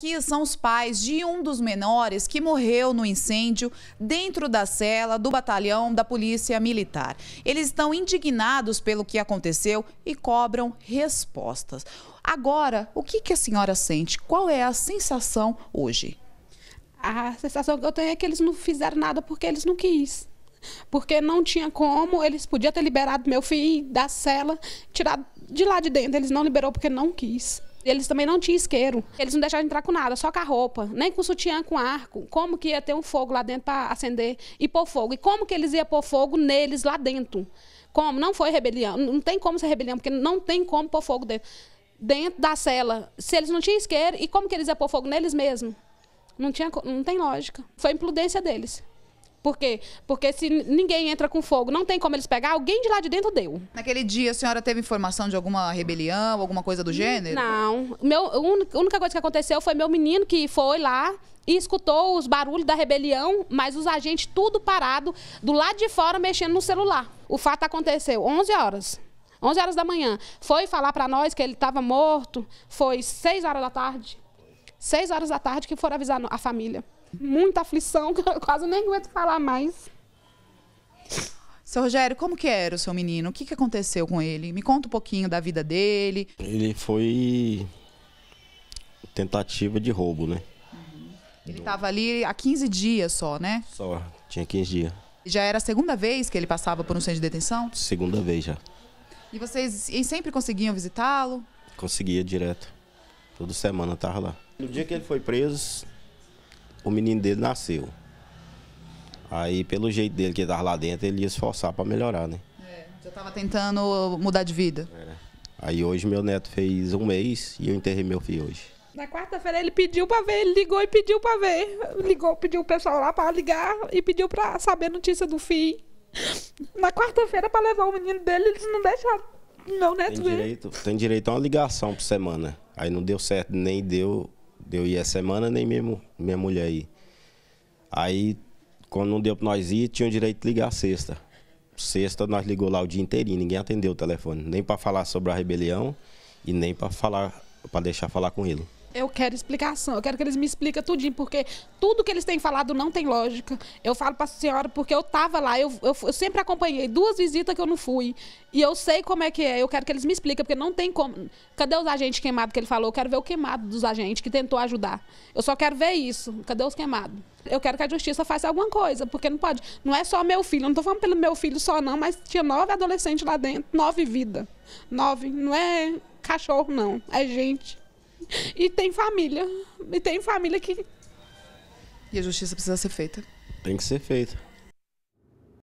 que são os pais de um dos menores que morreu no incêndio dentro da cela do batalhão da Polícia Militar. Eles estão indignados pelo que aconteceu e cobram respostas. Agora, o que, que a senhora sente? Qual é a sensação hoje? A sensação que eu tenho é que eles não fizeram nada porque eles não quis. Porque não tinha como, eles podiam ter liberado meu filho da cela, tirado de lá de dentro. Eles não liberou porque não quis. Eles também não tinham isqueiro. Eles não deixaram entrar com nada, só com a roupa, nem com sutiã, com arco. Como que ia ter um fogo lá dentro para acender e pôr fogo? E como que eles iam pôr fogo neles lá dentro? Como? Não foi rebelião. Não tem como ser rebelião, porque não tem como pôr fogo dentro, dentro da cela. Se eles não tinham isqueiro, e como que eles iam pôr fogo neles mesmos? Não, tinha, não tem lógica. Foi imprudência deles. Por quê? Porque se ninguém entra com fogo, não tem como eles pegar, alguém de lá de dentro deu. Naquele dia, a senhora teve informação de alguma rebelião, alguma coisa do gênero? Não. Meu, a única coisa que aconteceu foi meu menino que foi lá e escutou os barulhos da rebelião, mas os agentes tudo parado, do lado de fora, mexendo no celular. O fato aconteceu 11 horas. 11 horas da manhã. Foi falar para nós que ele estava morto. Foi 6 horas da tarde. Seis horas da tarde que foram avisar a família. Muita aflição, que eu quase nem aguento falar mais. Seu Rogério, como que era o seu menino? O que, que aconteceu com ele? Me conta um pouquinho da vida dele. Ele foi tentativa de roubo, né? Uhum. Ele estava ali há 15 dias só, né? Só, tinha 15 dias. Já era a segunda vez que ele passava por um centro de detenção? Segunda vez já. E vocês e sempre conseguiam visitá-lo? Conseguia direto. Toda semana eu lá. No dia que ele foi preso, o menino dele nasceu. Aí, pelo jeito dele que ele tava lá dentro, ele ia esforçar para melhorar, né? É, já tava tentando mudar de vida. É. Aí hoje meu neto fez um mês e eu enterrei meu filho hoje. Na quarta-feira ele pediu para ver, ele ligou e pediu para ver. Ligou, pediu o pessoal lá para ligar e pediu para saber a notícia do filho. Na quarta-feira para levar o menino dele, eles não deixaram meu neto tem ver. Direito, tem direito a uma ligação por semana. Aí não deu certo, nem deu eu ir a semana, nem mesmo minha mulher ir. Aí, quando não deu pra nós ir, tinha o direito de ligar a sexta. Sexta nós ligou lá o dia inteirinho, ninguém atendeu o telefone. Nem para falar sobre a rebelião e nem para falar, para deixar falar com ele eu quero explicação, eu quero que eles me expliquem tudinho, porque tudo que eles têm falado não tem lógica. Eu falo para a senhora porque eu estava lá, eu, eu, eu, sempre acompanhei duas visitas que eu não fui, e eu sei como é que é, eu quero que eles me expliquem, porque não tem como. Cadê os agentes queimados que ele falou? Eu quero ver o queimado dos agentes que tentou ajudar. Eu só quero ver isso. Cadê os queimados? Eu quero que a justiça faça alguma coisa, porque não pode. Não é só meu filho, não estou falando pelo meu filho só, não, mas tinha nove adolescentes lá dentro, nove vidas. Nove, não é cachorro, não, é gente. E tem família. E tem família que. E a justiça precisa ser feita. Tem que ser feita.